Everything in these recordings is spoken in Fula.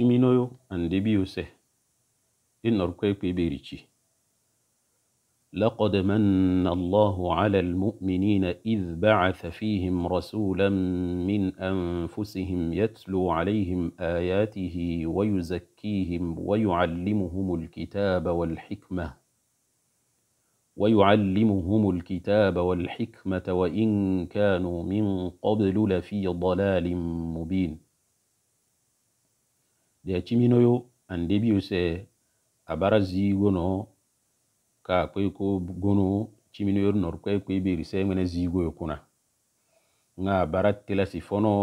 ciminoyo andebiyo se i norkoy kpe berici لقد من الله على المؤمنين إذ بعث فيهم رسولا من أنفسهم يتلو عليهم آياته ويزكيهم ويعلمهم الكتاب والحكمة ويعلمهم الكتاب والحكمة وإن كانوا من قبل لفي ضلال مبين de yo an debiyo se abara zi gono ka kwe ko gono chiminoyo nor kwe kwe beri se ngene zi goyo kuna nga abara tilasi fono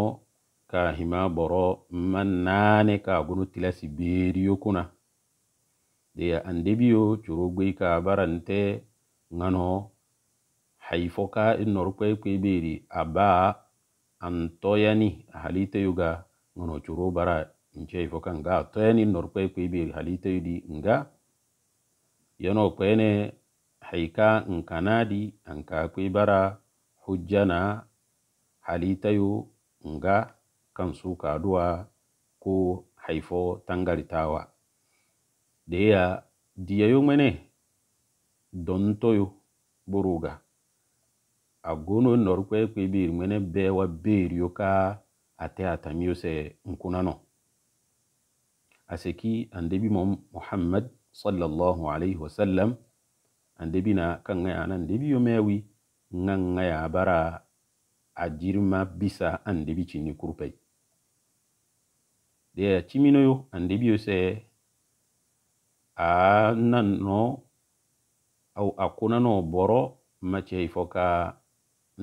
ka hima boro man nane ka gono tilasi beri yo kuna de an debiyo churo gwe ka abara nte ngano haifo ka e nor kwe kwe beri aba antoyani halite yuga ngano churo bara incei fo kan ga teni norkwei kuibi halitayidi nga yano kwene haika nkanadi anka kuibara hujja na halitayu nga kan su kaduwa ku haifo tangaritawa deya diyayu mene dontoyu buruga agunu norkwei kuibi mene bewa beriyu ka ate atamiyuse nkunano a seki an debi mom mohammad sallllahu alayhi wasallam an debina kanŋaya nan debi yo mewi ŋaŋaya bara a jirma bisa an debi cinni kurpey de a ciminoyo an debiyo se a nan no aw a kunano boro macehey fo ka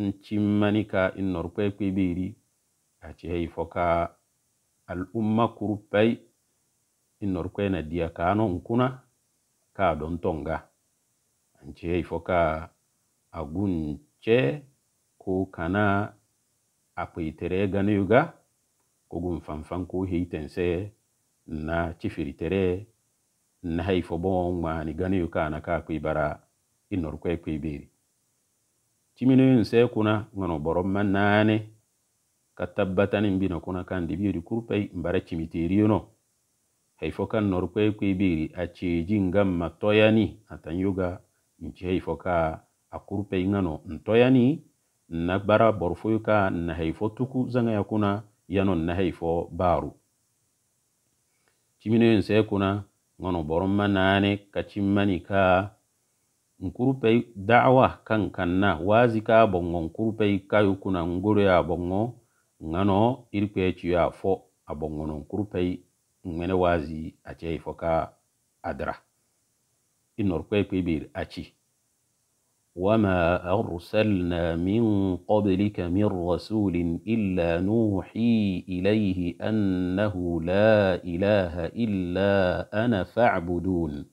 n cimmani ka in norpey kwe beri acehey fo ka al umma kurpey inorkuena diya kano nkuna ka don tonga anche ifo ka agunche ko kana apuitere ganuga kogun fanfan ko hitense na chifiritere na ifo bon mani ganu kana ka ku ibara inorkwe ku ibiri chimino yunse kuna ngono borom man nane katabbatani mbino kuna kandibiri kurpei mbara chimitiri yuno know. haifoka norukwe kuibiri acheji ngamma toyani atanyuga nchi haifoka akurupe ingano ntoyani na bara borfoyuka na haifo tuku zanga yakuna yano na haifo baru chimino se kuna ngono boromma nane kachimani ka nkurupe da'wa kankana wazi ka bongo nkurupe kayu kuna nguru ya bongo ngano ilikuwe chiyo afo abongo no nkurupey mene wazi a ce yi foka adara inor kwekwe a ce wa ma min kobelika min rasulin illa nuhi ilaihi annahu na hula ilaha illa ana fa'abudun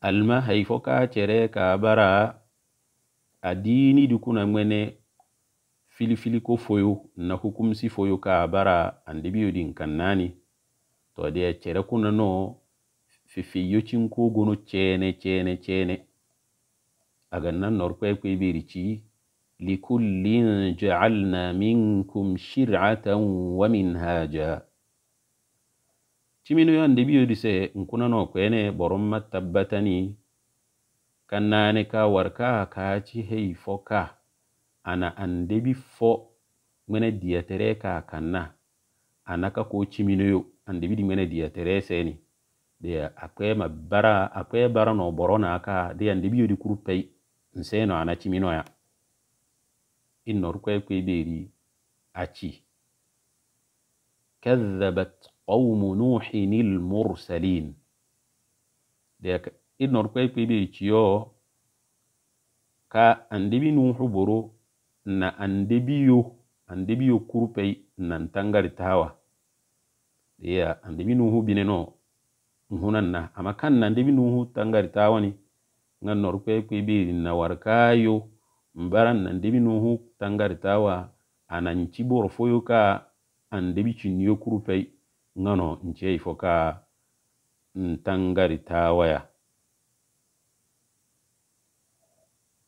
alma haifoka cere ka bara a dini dukuna mene filifili ko foyo na hukumsi foyo ka bara andibiyo din kannani to de cere kuna no fifi yochin ko gono chene chene chene aga nan nor kwe kwe birichi li kullin ja'alna minkum shir'atan wa minhaja chimino yo andibiyo dise nkuna no kwene boromma tabbatani kannani ka warka kaachi heifo ka, warkaa, ka ana andebi fo ŋmene diyatere kaa kanna ana ka ko ciminoyo andebi di ŋmene diyatere seni de akwe ma bara akwe bara no boro na ka de andebi yo di kuru pei nseno ana cimino ya inor kwe kwe beri achi kadhabat qawmu nuhin ilmursalin de inor kwe kwe beri chiyo ka andebi nuhu boro na andebiyo andebiyo kurupei ntangari tawa ya andebi nuhu bineno nhunan na amma kan na andebi nuhu tangari ni nga norpe kwibiri na warkayo mbaran na andebi nuhu tangari tawa ananci rofoyo ka andebi cinniyo kurupei ngano nchia ifo ka ntangari tawaya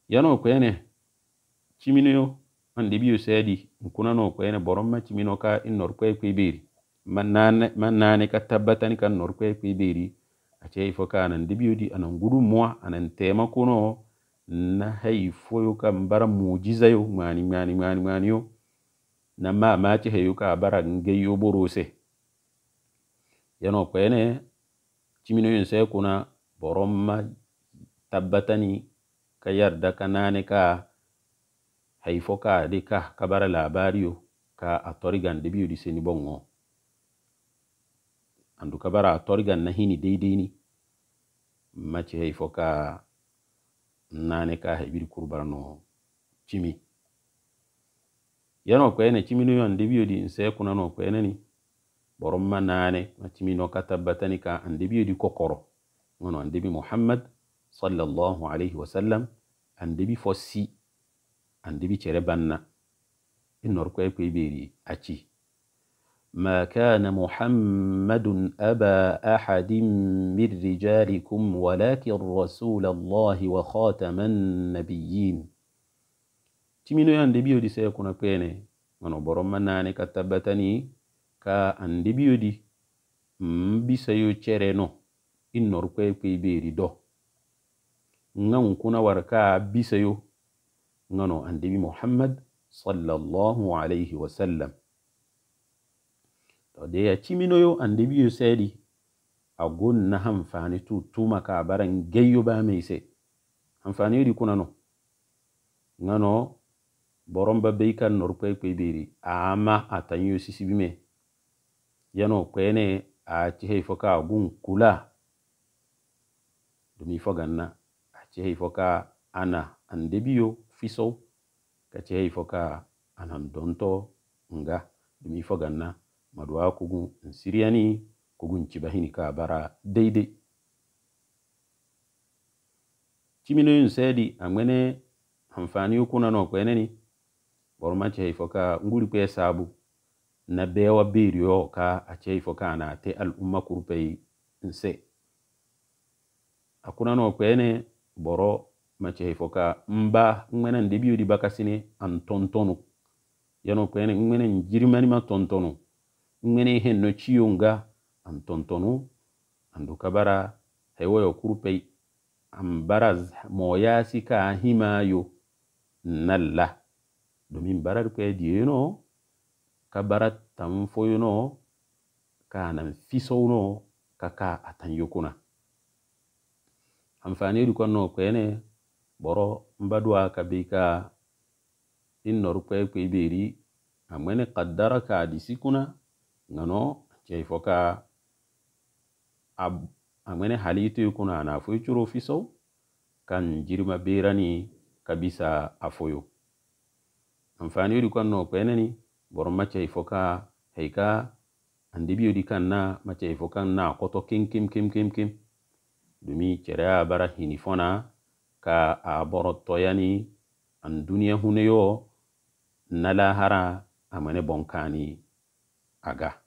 yano kwene ciminoyo an de biyo sadi kunano ko ene boromma cimino ka in norkoy ko beeri man nane man nane ka tabbatan kan norkoy ko beeri a cey fo ka nan de biyo di anan gudu mo anan tema kuno na hay fo yo kam bara mujiza yo mani mani mani mani yo na ma ma ci hayu ka bara ngey yo borose yano ko ene cimino yo se kuna boromma tabbatani ka yarda ka nane ka hay foka ka de ka kabara labariyo ka a de biyo diseni bongo andu kabara a na hini ni maci hay foka ka nane ka heɓiri kurbara no chimi yano kwene cimi no yon debiyo di nse kuna no ene ni boromma nane ma cimi no ka ka an debiyo di kokoro ngono an debi muhammad sallallahu alayhi wa sallam debi fo si andibi chere banna inor ko ko ibiri aci ما كان محمد أبا أحد من رجالكم ولكن رسول الله وخاتم النبيين timino ya ndebiyo di sai kuna kwene mano boron manane ka tabbata ni ka andebiyo di mbisa yo cere no innor kwe kwe beri do ngan kuna warka bisa yo નાનો અંદેવી Mohammad sallallahu alaihi wasallam to de ya ciminoyo andebi yo seedi a gonna hanfani tu tuma ka baran geyyo bamey se hanfani yodi kunano ngano boromba bey kan nor kwe kwe beri ama atanyo sisibime yano kwene a cihey foka gun kula domi foganna a cihey foka ana andebiyo fiso kati ya ifoka anan donto nga dumi ifo ganna maduwa kugun nsiriyani kugun cibahini ka bara deide chimino yun sedi amwene ŋmene hanfani kuna no kweneni boroma ce ifo ka nguri kwe sabu na bewa beriyo ka a ifoka na te al umma kurpei nse akuna kuna no kwene boro machehe foka mba ngwene ndebiyo di bakasini an tontono yano kwene ngwene njirimani ma tontono ngwene henno ciyo nga an tontono andu kabara hewoyo kurpei an bara moyasi ka yo nalla domin barar no kabara ka bara tanfoyono ka nan fisono ka ka atan yokuna amfani du kwano kwene boro mbaduwa kabika innor kwekwibiri amene kaddara ka disikuna ngano ceifoka amene halituyukuna ana foyu curo fisow kan jirima birani kabisa afoyu amfani yudi kwanno kweneni boro maceifoka heika andibi yudi kanna maceifokan na koto kim kim kim kim dumi cereya bara hini fona ka a borotoyani an duniya huneyo na lahara a mane bonkani aga